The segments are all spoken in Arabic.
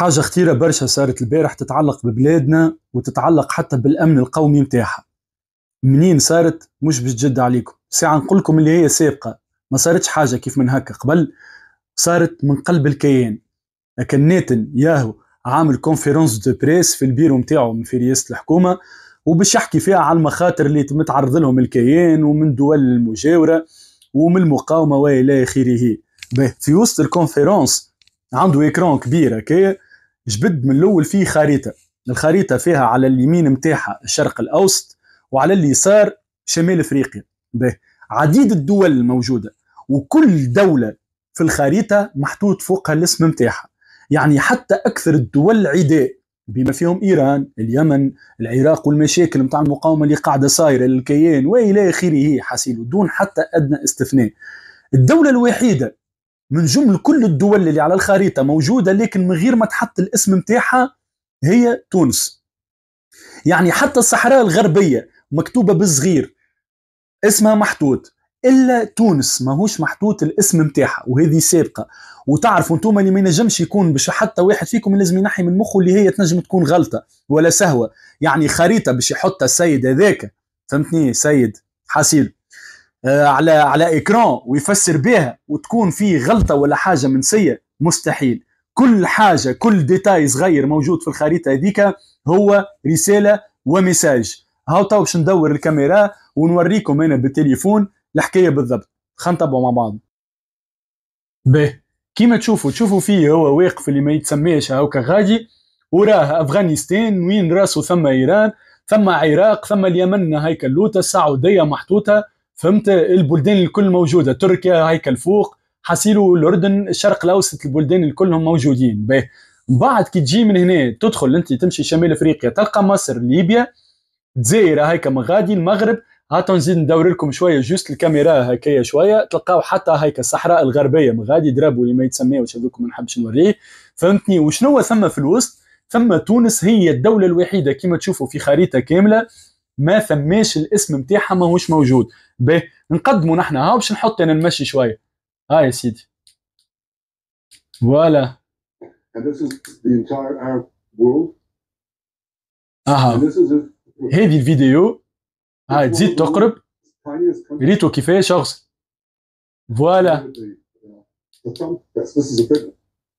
حاجة خطيرة برشا صارت البارح تتعلق ببلادنا وتتعلق حتى بالأمن القومي متاعها منين صارت مش باش تجد عليكم ساعة نقول لكم اللي هي سابقة ما صارتش حاجة كيف من هكا قبل صارت من قلب الكيان لكن ناتن ياهو عامل كونفيرونس دو بريس في البيرو نتاعو من في رئاسة الحكومة وباش يحكي فيها على المخاطر اللي متعرض لهم الكيان ومن دول المجاورة ومن المقاومة وإلى آخره في وسط الكونفيرونس عنده اكران كبير هكايا جبد من الاول فيه خريطه الخريطه فيها على اليمين نتاعها الشرق الاوسط وعلى اليسار شمال افريقيا عديد الدول الموجوده وكل دوله في الخريطه محطوط فوقها الاسم نتاعها يعني حتى اكثر الدول عداء بما فيهم ايران، اليمن، العراق والمشاكل نتاع المقاومه اللي قاعده صايره للكيان والى اخره حسيل دون حتى ادنى استثناء. الدوله الوحيده من جمل كل الدول اللي على الخريطة موجودة لكن من غير ما تحط الاسم متاعها هي تونس يعني حتى الصحراء الغربية مكتوبة بالصغير اسمها محطوط الا تونس ماهوش محطوط الاسم نتاعها وهذه سابقه وتعرفوا انتم اللي ما ينجمش يكون باش حتى واحد فيكم لازم ينحي من مخه اللي هي تنجم تكون غلطه ولا سهوه يعني خريطه باش يحطها السيد هذاك فهمتني سيد حسين آه، على على اكران ويفسر بها وتكون في غلطه ولا حاجه منسيه مستحيل كل حاجه كل ديتاي صغير موجود في الخريطه هذيك هو رساله ومساج هاو تو باش ندور الكاميرا ونوريكم انا بالتليفون الحكايه بالضبط خلينا نتبعوا مع بعض به كيما تشوفوا تشوفوا فيه هو واقف اللي ما يتسميش هاوكا غادي وراه افغانستان وين راسه ثم ايران ثم عراق ثم اليمن هيك اللوطه السعوديه محطوطه فهمت البلدان الكل موجوده تركيا هيك الفوق حسيلو الاردن الشرق الاوسط البلدان الكلهم موجودين به بعد كي تجي من هنا تدخل انت تمشي شمال افريقيا تلقى مصر ليبيا تزير هيك مغادي المغرب هات نزيد ندور لكم شويه جوست الكاميرا هكايا شويه تلقاو حتى هيك الصحراء الغربيه مغادي درابو اللي ما يتسميوش هذوك ما نحبش نوريه فهمتني وشنو ثم في الوسط ثم تونس هي الدوله الوحيده كما تشوفوا في خريطه كامله ما ثماش الاسم نتاعها ماهوش موجود به نقدموا نحن هاو باش نحط انا نمشي شويه ها يا سيدي فوالا اها هذه الفيديو هاي تزيد تقرب ريتو كيفاش شخص فوالا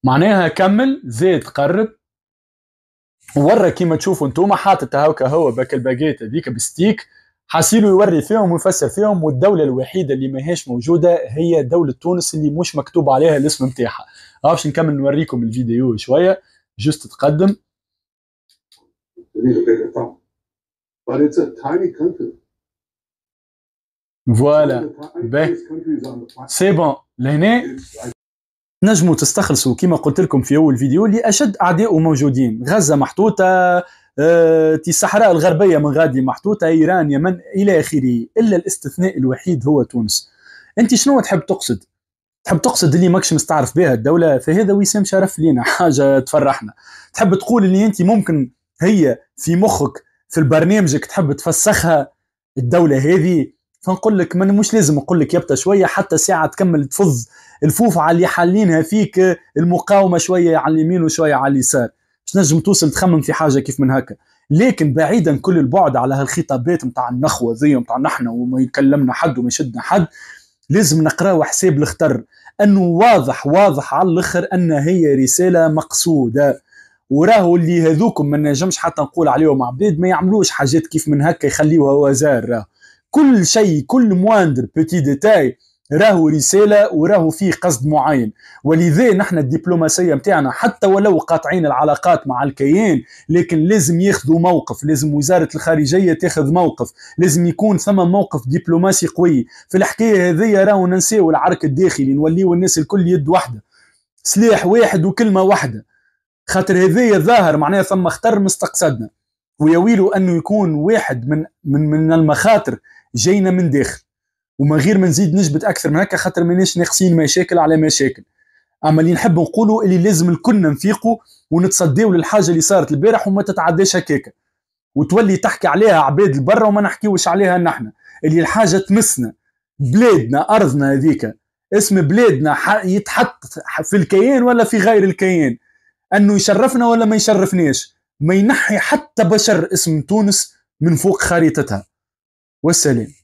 معناها كمل زاد قرب ورا كيما تشوفوا انتوما حاطط هاكا هو باك الباكيت هذيك بستيك حاسيلو يوري فيهم ويفسر فيهم والدوله الوحيده اللي ماهيش موجوده هي دوله تونس اللي مش مكتوب عليها الاسم نتاعها باش نكمل نوريكم الفيديو شويه جست تقدم فوالا سي بون لهنا نجموا تستخلصوا كما قلت لكم في اول فيديو اللي اشد اعدائه موجودين غزه محطوطه تي آه، الصحراء الغربيه من غادي محطوطه ايران يمن الى اخره الا الاستثناء الوحيد هو تونس انت شنو تحب تقصد تحب تقصد اللي ماكش مستعرف بها الدوله فهذا وسام شرف لينا حاجه تفرحنا تحب تقول اللي انت ممكن هي في مخك في البرنامجك تحب تفسخها الدوله هذه فنقول لك من مش لازم نقول لك يبتا شويه حتى ساعه تكمل تفض الفوف على اللي حالينها فيك المقاومه شويه على اليمين وشويه على اليسار باش نجم توصل تخمم في حاجه كيف من هكا لكن بعيدا كل البعد على هالخطابات نتاع النخوه ذي نتاع نحن وما يكلمنا حد وما يشدنا حد لازم نقراو حساب الخطر انه واضح واضح على الاخر ان هي رساله مقصوده وراهو اللي هذوكم ما نجمش حتى نقول عليهم عبيد ما يعملوش حاجات كيف من هكا يخليوها وزار كل شيء كل مواندر بيتي ديتاي راهو رساله وراهو فيه قصد معين ولذا نحن الدبلوماسيه نتاعنا حتى ولو قاطعين العلاقات مع الكيان لكن لازم ياخذوا موقف لازم وزاره الخارجيه تاخذ موقف لازم يكون ثم موقف دبلوماسي قوي في الحكايه هذه راهو ننساو العرك الداخلي نوليو الناس الكل يد واحده سلاح واحد وكلمه واحده خاطر هذايا ظاهر معناها ثم خطر مستقصدنا ويويل انه يكون واحد من من من المخاطر جاينا من داخل ومن غير ما نزيد نجبد اكثر من هكا خاطر ماناش ناقصين مشاكل على مشاكل اما اللي نحب نقوله اللي لازم الكلنا نفيقوا ونتصداو للحاجه اللي صارت البارح وما تتعداش هكاك وتولي تحكي عليها عباد البرة وما نحكيوش عليها نحن اللي الحاجه تمسنا بلادنا ارضنا هذيك اسم بلادنا يتحط في الكيان ولا في غير الكيان انه يشرفنا ولا ما يشرفناش ما ينحي حتى بشر اسم تونس من فوق خريطتها والسليم